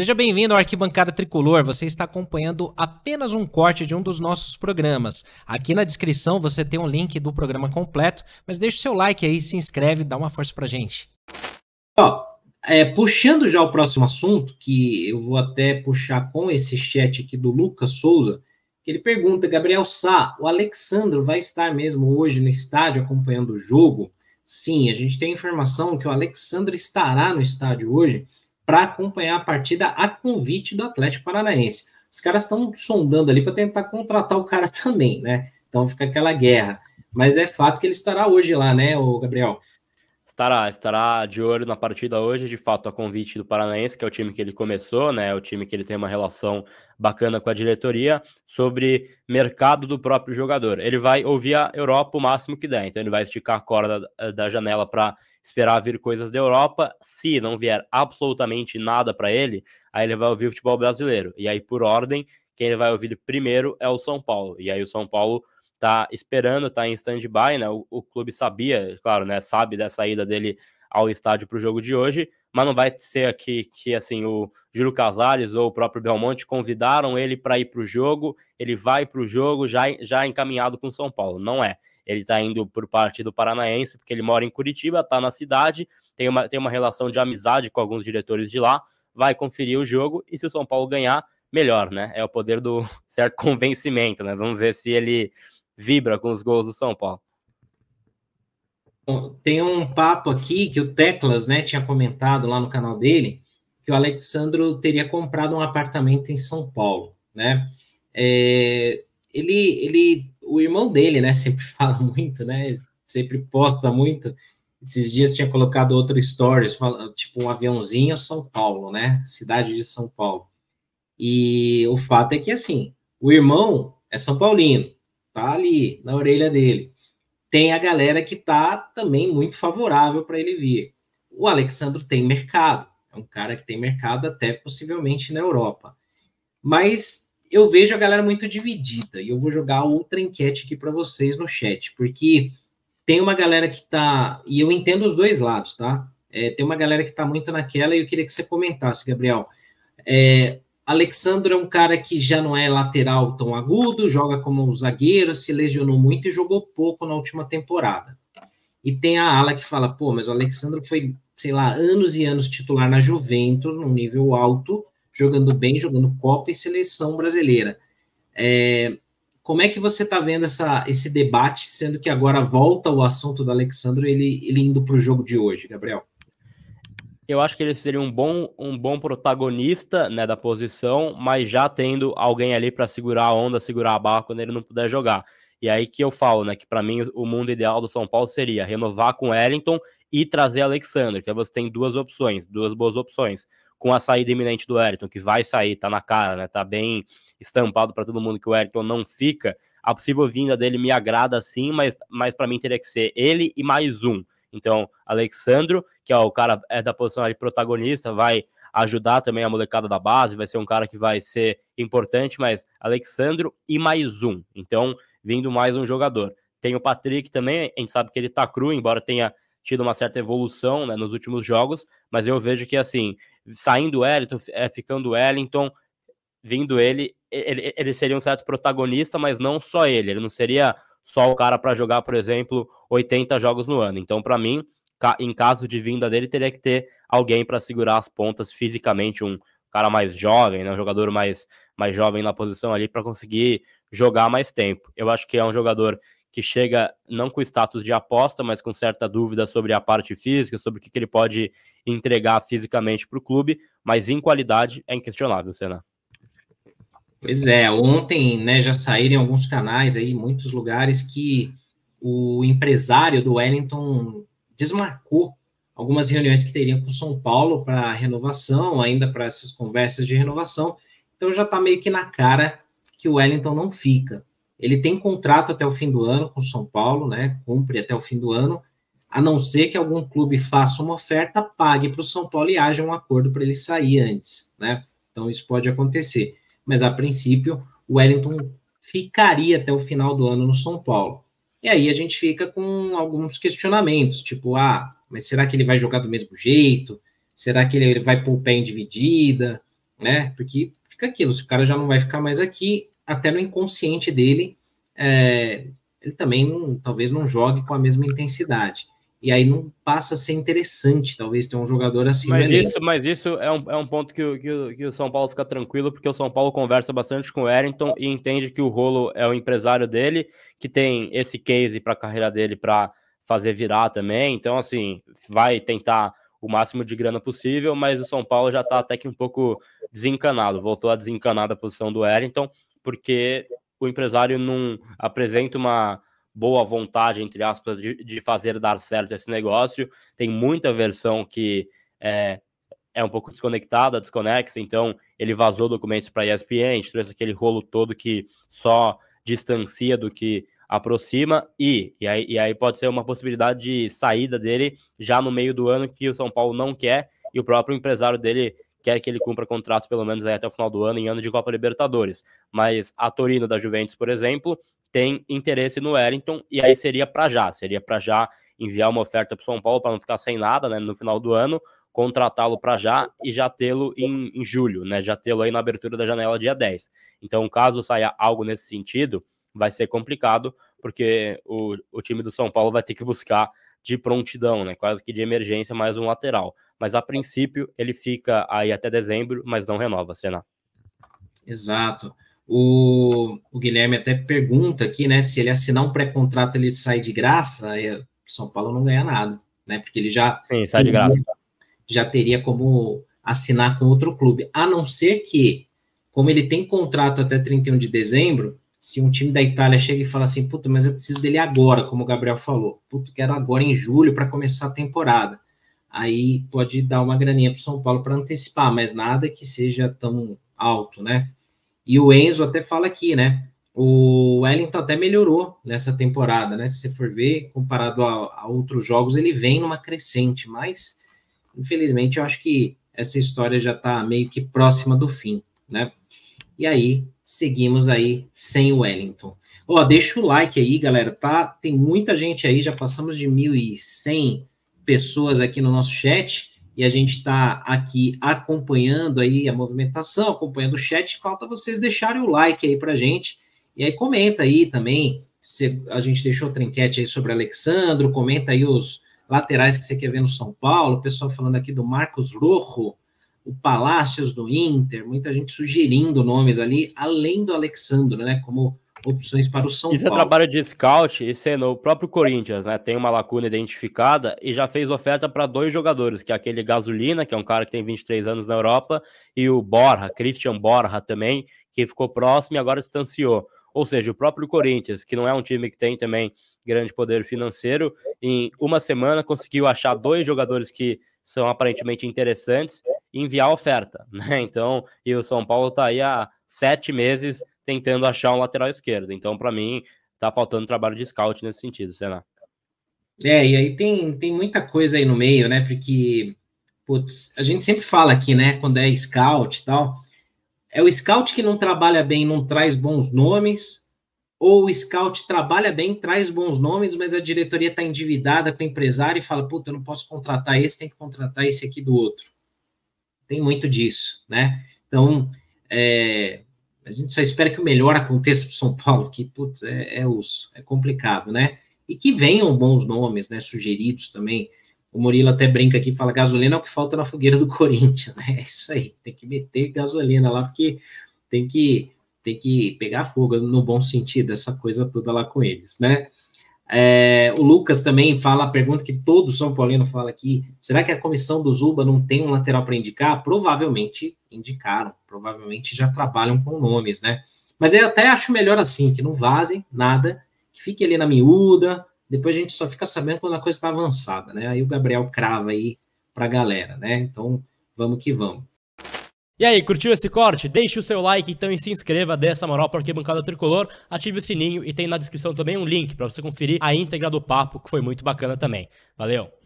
Seja bem-vindo ao Arquibancada Tricolor. Você está acompanhando apenas um corte de um dos nossos programas. Aqui na descrição você tem um link do programa completo, mas deixa o seu like aí, se inscreve, dá uma força pra gente. Ó, é, puxando já o próximo assunto, que eu vou até puxar com esse chat aqui do Lucas Souza, que ele pergunta: Gabriel Sá, o Alexandro vai estar mesmo hoje no estádio acompanhando o jogo? Sim, a gente tem informação que o Alexandre estará no estádio hoje para acompanhar a partida a convite do Atlético Paranaense. Os caras estão sondando ali para tentar contratar o cara também, né? Então fica aquela guerra. Mas é fato que ele estará hoje lá, né, o Gabriel? Estará, estará de olho na partida hoje, de fato, a convite do Paranaense, que é o time que ele começou, né? É o time que ele tem uma relação bacana com a diretoria, sobre mercado do próprio jogador. Ele vai ouvir a Europa o máximo que der, então ele vai esticar a corda da janela para esperar vir coisas da Europa. Se não vier absolutamente nada para ele, aí ele vai ouvir o futebol brasileiro. E aí, por ordem, quem ele vai ouvir primeiro é o São Paulo. E aí o São Paulo tá esperando, tá em stand-by, né? O, o, clube sabia, claro, né? Sabe da saída dele ao estádio para o jogo de hoje, mas não vai ser aqui que assim o Júlio Casares ou o próprio Belmonte convidaram ele para ir para o jogo, ele vai para o jogo já, já encaminhado com o São Paulo. Não é. Ele está indo por parte do Paranaense, porque ele mora em Curitiba, está na cidade, tem uma, tem uma relação de amizade com alguns diretores de lá, vai conferir o jogo e se o São Paulo ganhar, melhor, né? É o poder do certo convencimento, né? Vamos ver se ele vibra com os gols do São Paulo. Tem um papo aqui que o Teclas, né, tinha comentado lá no canal dele, que o Alexandro teria comprado um apartamento em São Paulo, né? É, ele, ele o irmão dele, né, sempre fala muito, né, sempre posta muito. Esses dias tinha colocado outro stories, tipo um aviãozinho São Paulo, né, cidade de São Paulo. E o fato é que, assim, o irmão é São Paulino, tá ali na orelha dele. Tem a galera que tá também muito favorável para ele vir. O Alexandre tem mercado, é um cara que tem mercado até possivelmente na Europa. Mas eu vejo a galera muito dividida. E eu vou jogar outra enquete aqui para vocês no chat, porque tem uma galera que tá. E eu entendo os dois lados, tá? É, tem uma galera que tá muito naquela e eu queria que você comentasse, Gabriel. É, Alexandre é um cara que já não é lateral tão agudo, joga como zagueiro, se lesionou muito e jogou pouco na última temporada. E tem a ala que fala, pô, mas o Alexandre foi, sei lá, anos e anos titular na Juventus, num nível alto, jogando bem, jogando Copa e seleção brasileira. É, como é que você está vendo essa, esse debate, sendo que agora volta o assunto do Alexandre, ele, ele indo para o jogo de hoje, Gabriel? Eu acho que ele seria um bom, um bom protagonista né, da posição, mas já tendo alguém ali para segurar a onda, segurar a barra quando ele não puder jogar. E aí que eu falo, né? Que para mim o mundo ideal do São Paulo seria renovar com o Wellington e trazer Alexandre, que você tem duas opções, duas boas opções com a saída iminente do Everton que vai sair, tá na cara, né? Tá bem estampado para todo mundo que o Everton não fica. A possível vinda dele me agrada sim, mas, mas para mim teria que ser ele e mais um. Então, Alexandro, que é o cara é da posição de protagonista, vai ajudar também a molecada da base, vai ser um cara que vai ser importante, mas Alexandro e mais um. Então, vindo mais um jogador. Tem o Patrick também, a gente sabe que ele tá cru, embora tenha tido uma certa evolução né, nos últimos jogos, mas eu vejo que assim, saindo Wellington, é, ficando Wellington, vindo ele, ele, ele seria um certo protagonista, mas não só ele. Ele não seria só o cara para jogar, por exemplo, 80 jogos no ano. Então, para mim, em caso de vinda dele, teria que ter alguém para segurar as pontas fisicamente, um cara mais jovem, né, um jogador mais, mais jovem na posição ali para conseguir jogar mais tempo. Eu acho que é um jogador que chega não com status de aposta, mas com certa dúvida sobre a parte física, sobre o que, que ele pode entregar fisicamente para o clube, mas em qualidade é inquestionável, Senna. Pois é, ontem né, já saíram alguns canais aí, muitos lugares, que o empresário do Wellington desmarcou algumas reuniões que teriam com São Paulo para renovação, ainda para essas conversas de renovação. Então já está meio que na cara que o Wellington não fica. Ele tem contrato até o fim do ano com o São Paulo, né? Cumpre até o fim do ano, a não ser que algum clube faça uma oferta, pague para o São Paulo e haja um acordo para ele sair antes, né? Então isso pode acontecer. Mas a princípio, o Wellington ficaria até o final do ano no São Paulo. E aí a gente fica com alguns questionamentos, tipo, ah, mas será que ele vai jogar do mesmo jeito? Será que ele vai pôr o pé em dividida? Né? Porque fica aquilo, se o cara já não vai ficar mais aqui, até no inconsciente dele, é, ele também não, talvez não jogue com a mesma intensidade. E aí não passa a ser interessante, talvez, ter um jogador assim. Mas isso, mas isso é, um, é um ponto que, que, que o São Paulo fica tranquilo, porque o São Paulo conversa bastante com o Errington e entende que o Rolo é o empresário dele, que tem esse case para a carreira dele para fazer virar também. Então, assim, vai tentar o máximo de grana possível, mas o São Paulo já está até que um pouco desencanado, voltou a desencanar da posição do Wellington porque o empresário não apresenta uma boa vontade, entre aspas, de, de fazer dar certo esse negócio. Tem muita versão que é, é um pouco desconectada, desconexa, então ele vazou documentos para a ESPN, a gente trouxe aquele rolo todo que só distancia do que aproxima, e, e aí, e, aí, pode ser uma possibilidade de saída dele já no meio do ano que o São Paulo não quer, e o próprio empresário dele quer que ele cumpra contrato pelo menos até o final do ano, em ano de Copa Libertadores. Mas a Torino da Juventus, por exemplo, tem interesse no Wellington, e aí seria para já, seria para já enviar uma oferta para São Paulo para não ficar sem nada né, no final do ano, contratá-lo para já e já tê-lo em, em, julho, né, já tê-lo aí na abertura da janela dia 10. Então, caso saia algo nesse sentido, vai ser complicado, porque o, o time do São Paulo vai ter que buscar de prontidão, né? Quase que de emergência, mais um lateral. Mas a princípio ele fica aí até dezembro, mas não renova, Senna. Exato. O, o, Guilherme até pergunta aqui, né? Se ele assinar um pré-contrato, ele sai de graça, aí São Paulo não ganha nada, né? Porque ele já. Sim, sai de graça. Já teria como assinar com outro clube, a não ser que, como ele tem contrato até 31 de dezembro, se um time da Itália chega e fala assim, puta, mas eu preciso dele agora, como o Gabriel falou, puta, quero agora em julho para começar a temporada. Aí pode dar uma graninha para São Paulo para antecipar, mas nada que seja tão alto, né? E o Enzo até fala aqui, né? O Wellington até melhorou nessa temporada, né? Se você for ver, comparado a, a outros jogos, ele vem numa crescente, mas infelizmente eu acho que essa história já está meio que próxima do fim, né? E aí seguimos aí sem o Wellington. Ó, deixa o like aí, galera, tá? Tem muita gente aí, já passamos de 1.100 pessoas aqui no nosso chat e a gente está aqui acompanhando aí a movimentação, acompanhando o chat. Falta vocês deixarem o like aí a gente e aí comenta aí também se a gente deixou o trinquete aí sobre Alexandro, comenta aí os laterais que você quer ver no São Paulo, o pessoal falando aqui do Marcos Rojo, o Palácios do Inter, muita gente sugerindo nomes ali, além do Alexandre, né? Como opções para o São Paulo. Isso é trabalho de scout, isso é no próprio Corinthians, né? Tem uma lacuna identificada e já fez oferta para dois jogadores, que é aquele Gasolina, que é um cara que tem 23 anos na Europa, e o Borra, Christian Borra também, que ficou próximo e agora estanciou. Ou seja, o próprio Corinthians, que não é um time que tem também grande poder financeiro, em uma semana conseguiu achar dois jogadores que são aparentemente interessantes enviar oferta, né? Então, e o São Paulo está aí há sete meses tentando achar um lateral esquerdo. Então, para mim, está faltando trabalho de scout nesse sentido, lá. É, e aí tem, tem muita coisa aí no meio, né? Porque, putz, a gente sempre fala aqui, né? Quando é scout e tal, é o scout que não trabalha bem, não traz bons nomes, ou o scout trabalha bem, traz bons nomes, mas a diretoria está endividada com o empresário e fala, puta, eu não posso contratar esse, tem que contratar esse aqui do outro. Tem muito disso, né? Então, é, a gente só espera que o melhor aconteça para São Paulo, que, putz, é, é, os, é complicado, né? E que venham bons nomes, né? Sugeridos também. O Murilo até brinca aqui, fala, gasolina é o que falta na fogueira do Corinthians, né? É isso aí, tem que meter gasolina lá, porque tem que, tem que pegar fogo, no bom sentido, essa coisa toda lá com eles, né? É, o Lucas também fala a pergunta que todo São Paulino fala aqui: será que a comissão do Zuba não tem um lateral para indicar? Provavelmente indicaram, provavelmente já trabalham com nomes, né? Mas eu até acho melhor assim, que não vazem nada, que fique ali na miúda, depois a gente só fica sabendo quando a coisa está avançada, né? Aí o Gabriel crava aí para a galera, né? Então vamos que vamos. E aí, curtiu esse corte? Deixe o seu like então e se inscreva, nessa moral para a Arquibancada Tricolor, ative o sininho e tem na descrição também um link para você conferir a íntegra do papo, que foi muito bacana também. Valeu!